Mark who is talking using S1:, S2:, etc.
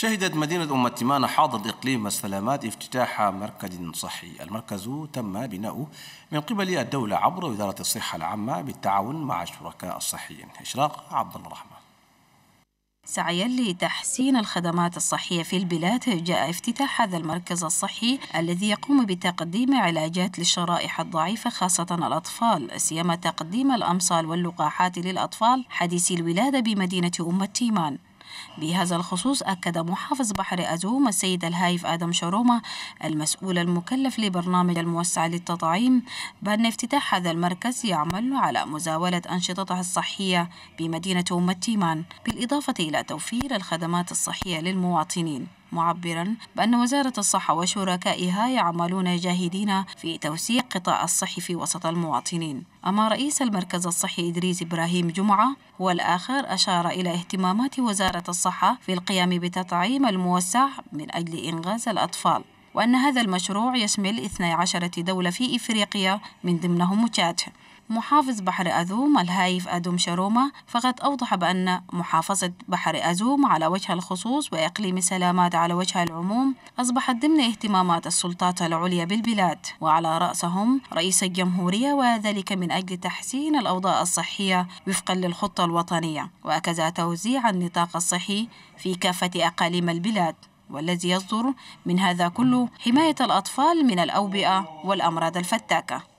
S1: شهدت مدينة أم التمانة حاضر إقليم السلامات افتتاح مركز صحي المركز تم بناؤه من قبل الدولة عبر وزارة الصحة العامة بالتعاون مع الشركاء الصحيين إشراق عبد الرحمن
S2: سعيا لتحسين الخدمات الصحية في البلاد جاء افتتاح هذا المركز الصحي الذي يقوم بتقديم علاجات للشرائح الضعيفة خاصة الأطفال سيما تقديم الأمصال واللقاحات للأطفال حديثي الولادة بمدينة أم التيمان بهذا الخصوص أكد محافظ بحر أزوم السيد الهايف آدم شرومة المسؤول المكلف لبرنامج الموسع للتطعيم بأن افتتاح هذا المركز يعمل على مزاولة أنشطته الصحية بمدينة أم التيمان بالإضافة إلى توفير الخدمات الصحية للمواطنين معبرا بأن وزارة الصحة وشركائها يعملون جاهدين في توسيع قطاع الصحي في وسط المواطنين أما رئيس المركز الصحي إدريس إبراهيم جمعة هو الآخر أشار إلى اهتمامات وزارة الصحة في القيام بتطعيم الموسع من أجل إنغاز الأطفال وأن هذا المشروع يشمل 12 دولة في إفريقيا من ضمنهم تشاد محافظ بحر أذوم الهايف أدوم شاروما فقد أوضح بأن محافظة بحر أذوم على وجه الخصوص وإقليم سلامات على وجه العموم أصبحت ضمن اهتمامات السلطات العليا بالبلاد وعلى رأسهم رئيس الجمهورية وذلك من أجل تحسين الأوضاع الصحية وفقا للخطة الوطنية وكذا توزيع النطاق الصحي في كافة أقاليم البلاد والذي يصدر من هذا كله حماية الأطفال من الأوبئة والأمراض الفتاكة